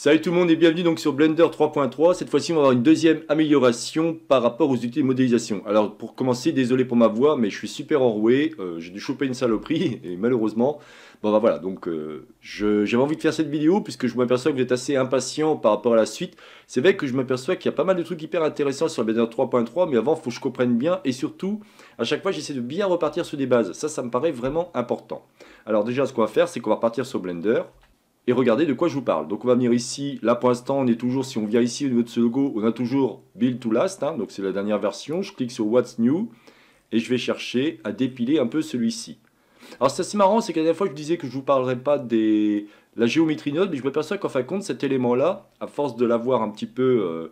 Salut tout le monde et bienvenue donc sur Blender 3.3. Cette fois-ci, on va avoir une deuxième amélioration par rapport aux outils de modélisation. Alors pour commencer, désolé pour ma voix, mais je suis super enroué. Euh, j'ai dû choper une saloperie et malheureusement, bon bah voilà. Donc euh, j'avais envie de faire cette vidéo puisque je m'aperçois que vous êtes assez impatient par rapport à la suite. C'est vrai que je m'aperçois qu'il y a pas mal de trucs hyper intéressants sur Blender 3.3, mais avant, faut que je comprenne bien et surtout, à chaque fois, j'essaie de bien repartir sur des bases. Ça, ça me paraît vraiment important. Alors déjà, ce qu'on va faire, c'est qu'on va repartir sur Blender et regardez de quoi je vous parle. Donc on va venir ici, là pour l'instant on est toujours, si on vient ici au niveau de ce logo, on a toujours Build to Last, hein. donc c'est la dernière version, je clique sur What's New, et je vais chercher à dépiler un peu celui-ci. Alors c'est assez marrant, c'est qu'à la dernière fois je disais que je ne vous parlerais pas de la géométrie node, mais je m'aperçois qu'en fin de compte cet élément-là, à force de l'avoir un petit peu... Euh,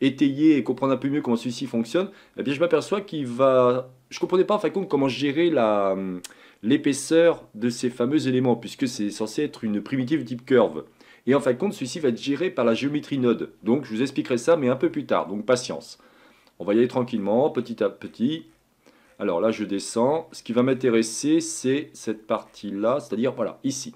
étayer et comprendre un peu mieux comment celui-ci fonctionne, eh bien je m'aperçois qu'il va... Je ne comprenais pas en fin de compte comment gérer la, hum, l'épaisseur de ces fameux éléments, puisque c'est censé être une primitive deep curve. Et en fin de compte, celui-ci va être géré par la géométrie node. Donc je vous expliquerai ça, mais un peu plus tard, donc patience. On va y aller tranquillement, petit à petit. Alors là, je descends. Ce qui va m'intéresser, c'est cette partie-là, c'est-à-dire, voilà, ici.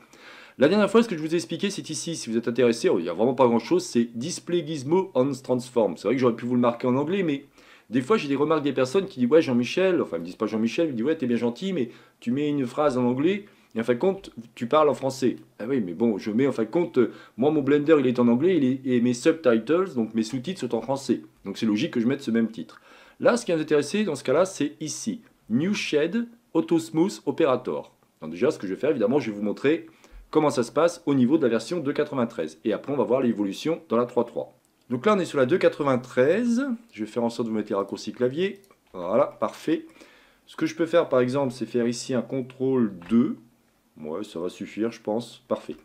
La dernière fois, ce que je vous ai expliqué, c'est ici. Si vous êtes intéressé, il n'y a vraiment pas grand-chose. C'est Display Gizmo on Transform. C'est vrai que j'aurais pu vous le marquer en anglais, mais des fois, j'ai des remarques des personnes qui disent Ouais, Jean-Michel, enfin, ils me disent pas Jean-Michel, ils me disent Ouais, t'es bien gentil, mais tu mets une phrase en anglais. Et en fin de compte, tu parles en français. Ah oui, mais bon, je mets en fin de compte, euh, moi mon Blender il est en anglais et mes subtitles, donc mes sous-titres sont en français. Donc c'est logique que je mette ce même titre. Là, ce qui est intéressé dans ce cas-là, c'est ici New Shed Auto Smooth Operator. Donc déjà, ce que je vais faire, évidemment, je vais vous montrer comment ça se passe au niveau de la version 2.93. Et après, on va voir l'évolution dans la 3.3. Donc là, on est sur la 2.93. Je vais faire en sorte de vous mettre les raccourcis clavier. Voilà, parfait. Ce que je peux faire, par exemple, c'est faire ici un contrôle 2. Ouais, ça va suffire, je pense. Parfait.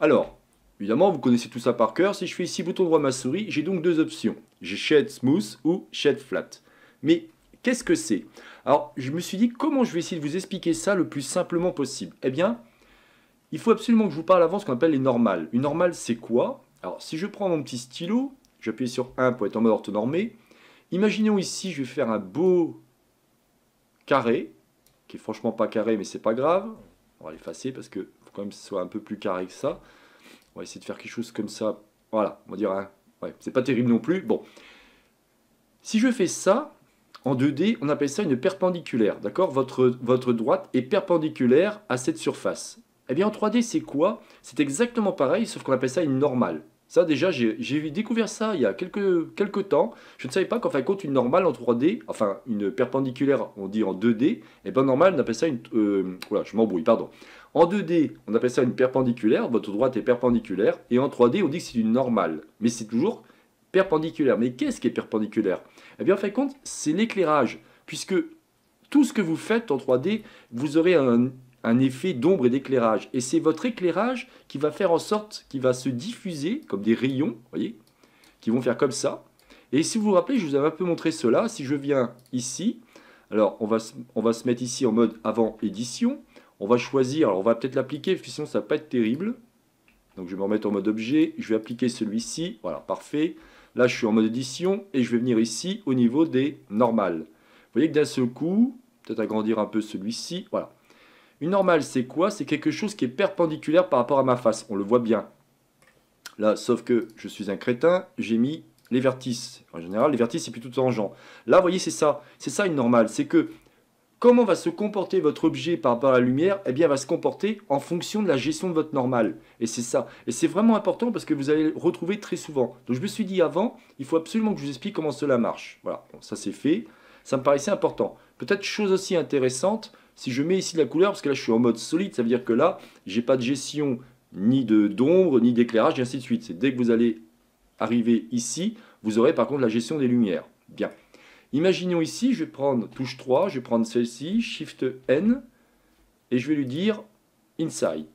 Alors, évidemment, vous connaissez tout ça par cœur. Si je fais ici bouton droit ma souris, j'ai donc deux options. J'ai Shade Smooth ou Shade Flat. Mais qu'est-ce que c'est Alors, je me suis dit, comment je vais essayer de vous expliquer ça le plus simplement possible Eh bien, il faut absolument que je vous parle avant ce qu'on appelle les normales. Une normale, c'est quoi Alors, si je prends mon petit stylo, j'appuie sur 1 pour être en mode orthonormé. Imaginons ici, je vais faire un beau carré, qui est franchement pas carré, mais c'est pas grave. On va l'effacer parce que faut quand même que ce soit un peu plus carré que ça. On va essayer de faire quelque chose comme ça. Voilà, on va dire Ouais, c'est pas terrible non plus. Bon. Si je fais ça, en 2D, on appelle ça une perpendiculaire. D'accord votre, votre droite est perpendiculaire à cette surface. Eh bien en 3D c'est quoi C'est exactement pareil sauf qu'on appelle ça une normale. Ça déjà j'ai découvert ça il y a quelques, quelques temps. Je ne savais pas qu'en fait de compte une normale en 3D, enfin une perpendiculaire on dit en 2D, et eh bien normale on appelle ça une... voilà euh, je m'embrouille pardon. En 2D, on appelle ça une perpendiculaire, votre droite est perpendiculaire, et en 3D, on dit que c'est une normale. Mais c'est toujours perpendiculaire. Mais qu'est-ce qui est perpendiculaire Eh bien, en fin compte, c'est l'éclairage, puisque tout ce que vous faites en 3D, vous aurez un, un effet d'ombre et d'éclairage. Et c'est votre éclairage qui va faire en sorte, qu'il va se diffuser comme des rayons, voyez, qui vont faire comme ça. Et si vous vous rappelez, je vous avais un peu montré cela. Si je viens ici, alors on va, se, on va se mettre ici en mode avant édition. On va choisir, alors on va peut-être l'appliquer, sinon ça va pas être terrible. Donc je vais me remettre en mode objet, je vais appliquer celui-ci, voilà, parfait. Là, je suis en mode édition et je vais venir ici au niveau des normales. Vous voyez que d'un seul coup, peut-être agrandir un peu celui-ci, voilà. Une normale, c'est quoi C'est quelque chose qui est perpendiculaire par rapport à ma face. On le voit bien. Là, sauf que je suis un crétin, j'ai mis les vertices. En général, les vertices, c'est plutôt tangent. Là, vous voyez, c'est ça. C'est ça une normale. C'est que comment va se comporter votre objet par rapport à la lumière Eh bien, elle va se comporter en fonction de la gestion de votre normale. Et c'est ça. Et c'est vraiment important parce que vous allez le retrouver très souvent. Donc, je me suis dit avant, il faut absolument que je vous explique comment cela marche. Voilà, ça c'est fait. Ça me paraissait important. Peut-être chose aussi intéressante, si je mets ici la couleur, parce que là je suis en mode solide, ça veut dire que là, j'ai pas de gestion ni d'ombre, ni d'éclairage, et ainsi de suite. C'est dès que vous allez arriver ici, vous aurez par contre la gestion des lumières. Bien. Imaginons ici, je vais prendre touche 3, je vais prendre celle-ci, Shift N, et je vais lui dire Inside.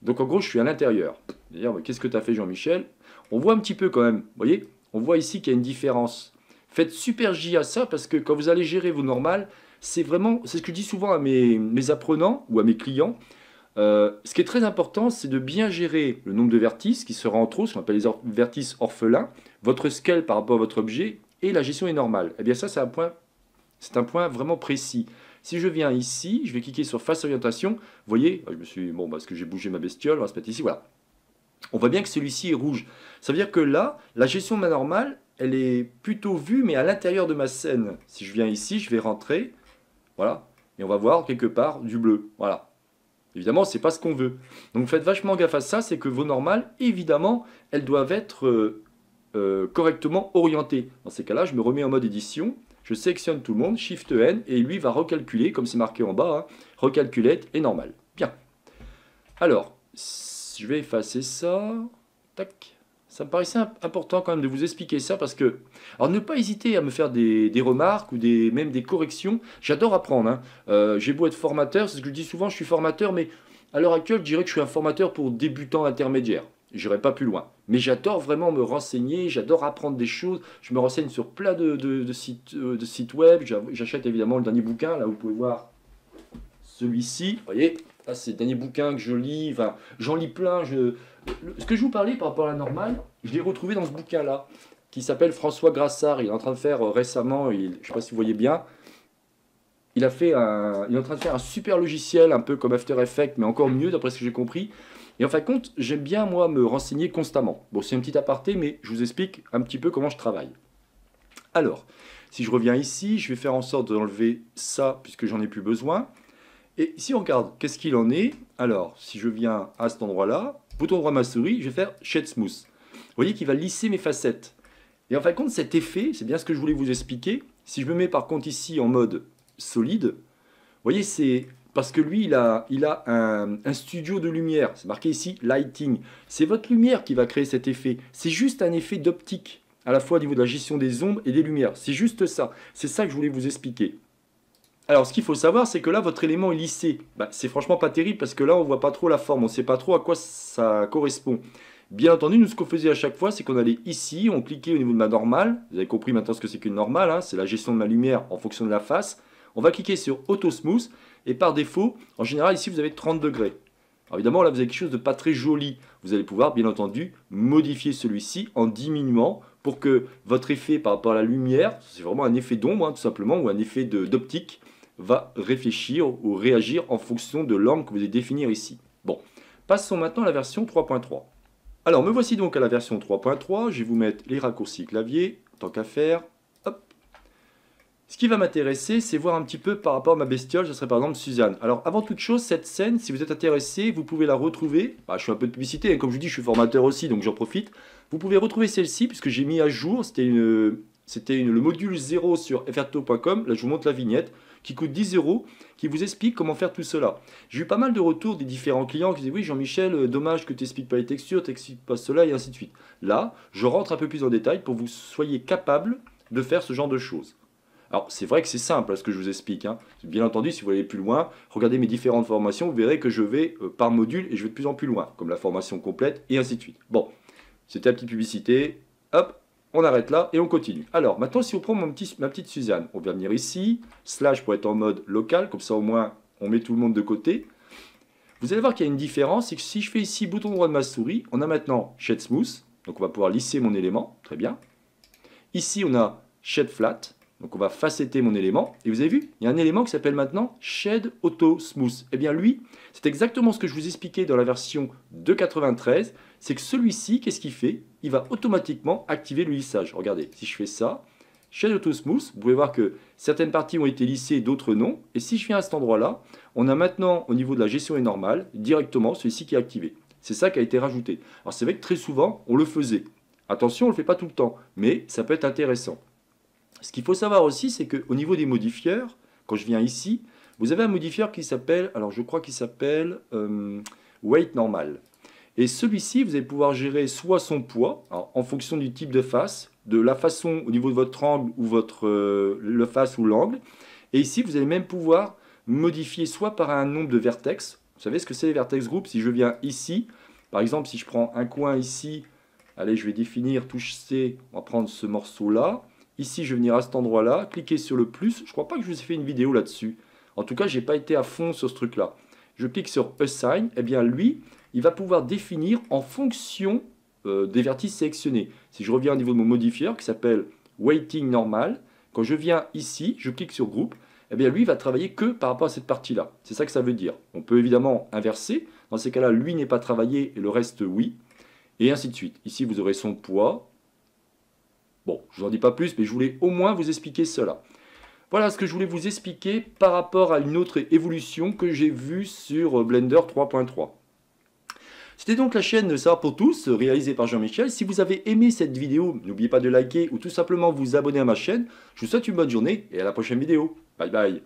Donc en gros, je suis à l'intérieur. Bah, qu'est-ce que tu as fait Jean-Michel On voit un petit peu quand même, vous voyez On voit ici qu'il y a une différence. Faites super J à ça parce que quand vous allez gérer vos normales, c'est vraiment, c'est ce que je dis souvent à mes, apprenants ou à mes clients. Euh, ce qui est très important, c'est de bien gérer le nombre de vertices qui sera en trop, ce qu'on appelle les vertices orphelins, votre scale par rapport à votre objet et la gestion est normale. Eh bien ça, c'est un point, c'est un point vraiment précis. Si je viens ici, je vais cliquer sur face orientation. Vous voyez, ah, je me suis bon parce que j'ai bougé ma bestiole, on va se mettre ici, voilà. On voit bien que celui-ci est rouge. Ça veut dire que là, la gestion de normale, elle est plutôt vue, mais à l'intérieur de ma scène. Si je viens ici, je vais rentrer. Voilà. Et on va voir quelque part du bleu. Voilà. Évidemment, c'est pas ce qu'on veut. Donc faites vachement gaffe à ça, c'est que vos normales, évidemment, elles doivent être euh, euh, correctement orientées. Dans ces cas-là, je me remets en mode édition, je sélectionne tout le monde, Shift N, et lui va recalculer, comme c'est marqué en bas, recalculer hein, recalculette et normal. Bien. Alors, je vais effacer ça. Tac. Ça me paraissait important quand même de vous expliquer ça parce que... Alors ne pas hésiter à me faire des, remarques ou des, même des corrections. J'adore apprendre. Hein. Euh, j'ai beau être formateur, c'est ce que je dis souvent, je suis formateur, mais à l'heure actuelle, je dirais que je suis un formateur pour débutants intermédiaires. n'irai pas plus loin. Mais j'adore vraiment me renseigner, j'adore apprendre des choses. Je me renseigne sur plein de, sites, euh, de sites web. J'achète évidemment le dernier bouquin, là vous pouvez voir celui-ci. Vous voyez, ah, c'est ces derniers bouquins que je lis, enfin, j'en lis plein. Ce que je vous parlais par rapport à la normale, je l'ai retrouvé dans ce bouquin-là, qui s'appelle François Grassard. Il est en train de faire euh, récemment, je ne sais pas si vous voyez bien, il, a fait il est en train de faire un super logiciel, un peu comme After Effects, mais encore mieux d'après ce que j'ai compris. Et en fin de compte, j'aime bien, moi, me renseigner constamment. Bon, c'est un petit aparté, mais je vous explique un petit peu comment je travaille. Alors, si je reviens ici, je vais faire en sorte d'enlever ça, puisque j'en ai plus besoin. Et si on regarde, qu'est-ce qu'il en est Alors, si je viens à cet endroit-là, bouton droit ma souris, je vais faire Shade Smooth. Vous voyez qu'il va lisser mes facettes. Et en fin de compte, cet effet, c'est bien ce que je voulais vous expliquer. Si je me mets par contre ici en mode solide, vous voyez, c'est parce que lui, il a, un studio de lumière. C'est marqué ici Lighting. C'est votre lumière qui va créer cet effet. C'est juste un effet d'optique, à la fois au niveau de la gestion des ombres et des lumières. C'est juste ça. C'est ça que je voulais vous expliquer. Alors, ce qu'il faut savoir, c'est que là, votre élément est lissé. Bah, c'est franchement pas terrible parce que là, on voit pas trop la forme, on sait pas trop à quoi ça correspond. Bien entendu, nous, ce qu'on faisait à chaque fois, c'est qu'on allait ici, on cliquait au niveau de ma normale. Vous avez compris maintenant ce que c'est qu'une normale, hein. c'est la gestion de ma lumière en fonction de la face. On va cliquer sur Auto Smooth et par défaut, en général, ici, vous avez 30 degrés. Alors évidemment, là, vous avez quelque chose de pas très joli. Vous allez pouvoir, bien entendu, modifier celui-ci en diminuant pour que votre effet par rapport à la lumière, c'est vraiment un effet d'ombre, hein, tout simplement, ou un effet d'optique, va réfléchir ou réagir en fonction de l'angle que vous allez définir ici. Bon, passons maintenant à la version 3.3. Alors, me voici donc à la version 3.3. Je vais vous mettre les raccourcis clavier, tant qu'à faire. Hop. Ce qui va m'intéresser, c'est voir un petit peu par rapport à ma bestiole. Ce serait par exemple Suzanne. Alors, avant toute chose, cette scène, si vous êtes intéressé, vous pouvez la retrouver. Bah, je fais un peu de publicité. Hein. Comme je vous dis, je suis formateur aussi, donc j'en profite. Vous pouvez retrouver celle-ci, puisque j'ai mis à jour. C'était une, c'était le module 0 sur frto.com, là je vous montre la vignette, qui coûte 10 euros, qui vous explique comment faire tout cela. J'ai eu pas mal de retours des différents clients qui disaient Oui, Jean-Michel, euh, dommage que tu n'expliques pas les textures, tu n'expliques pas cela, et ainsi de suite. Là, je rentre un peu plus en détail pour que vous soyez capable de faire ce genre de choses. Alors, c'est vrai que c'est simple hein, ce que je vous explique. Hein. Bien entendu, si vous allez plus loin, regardez mes différentes formations, vous verrez que je vais euh, par module et je vais de plus en plus loin, comme la formation complète et ainsi de suite. Bon, c'était la petite publicité. Hop, on arrête là et on continue. Alors, maintenant, si on prend mon ma petite Suzanne, on vient venir ici, slash pour être en mode local, comme ça au moins on met tout le monde de côté. Vous allez voir qu'il y a une différence, c'est que si je fais ici bouton droit de ma souris, on a maintenant shed Smooth, donc on va pouvoir lisser mon élément, très bien. Ici, on a shed Flat, donc on va facetter mon élément. Et vous avez vu, il y a un élément qui s'appelle maintenant shed Auto Smooth. Eh bien lui, c'est exactement ce que je vous expliquais dans la version 2.93, c'est que celui-ci, qu'est-ce qu'il fait il va automatiquement activer le lissage. Regardez, si je fais ça, chez Smooth, vous pouvez voir que certaines parties ont été lissées, d'autres non. Et si je viens à cet endroit-là, on a maintenant, au niveau de la gestion est normale, directement celui-ci qui est activé. C'est ça qui a été rajouté. Alors c'est vrai que très souvent, on le faisait. Attention, on ne le fait pas tout le temps, mais ça peut être intéressant. Ce qu'il faut savoir aussi, c'est qu'au niveau des modifieurs, quand je viens ici, vous avez un modifieur qui s'appelle, alors je crois qu'il s'appelle euh, Weight Normal. Et celui-ci, vous allez pouvoir gérer soit son poids, en fonction du type de face, de la façon au niveau de votre angle ou votre euh, le face ou l'angle. Et ici, vous allez même pouvoir modifier soit par un nombre de vertex. Vous savez ce que c'est les vertex group Si je viens ici, par exemple, si je prends un coin ici, allez, je vais définir touche C, on va prendre ce morceau-là. Ici, je vais venir à cet endroit-là, cliquer sur le plus. Je ne crois pas que je vous ai fait une vidéo là-dessus. En tout cas, je n'ai pas été à fond sur ce truc-là. Je clique sur Assign, et eh bien lui, il va pouvoir définir en fonction euh, des vertices sélectionnées. Si je reviens au niveau de mon modifier qui s'appelle weighting normal, quand je viens ici, je clique sur groupe, eh bien lui va travailler que par rapport à cette partie-là. C'est ça que ça veut dire. On peut évidemment inverser. Dans ces cas-là, lui n'est pas travaillé et le reste oui. Et ainsi de suite. Ici, vous aurez son poids. Bon, je en dis pas plus, mais je voulais au moins vous expliquer cela. Voilà ce que je voulais vous expliquer par rapport à une autre évolution que j'ai vue sur euh, Blender 3.3. C'était donc la chaîne Ça pour tous, réalisée par Jean-Michel. Si vous avez aimé cette vidéo, n'oubliez pas de liker ou tout simplement vous abonner à ma chaîne. Je vous souhaite une bonne journée et à la prochaine vidéo. Bye bye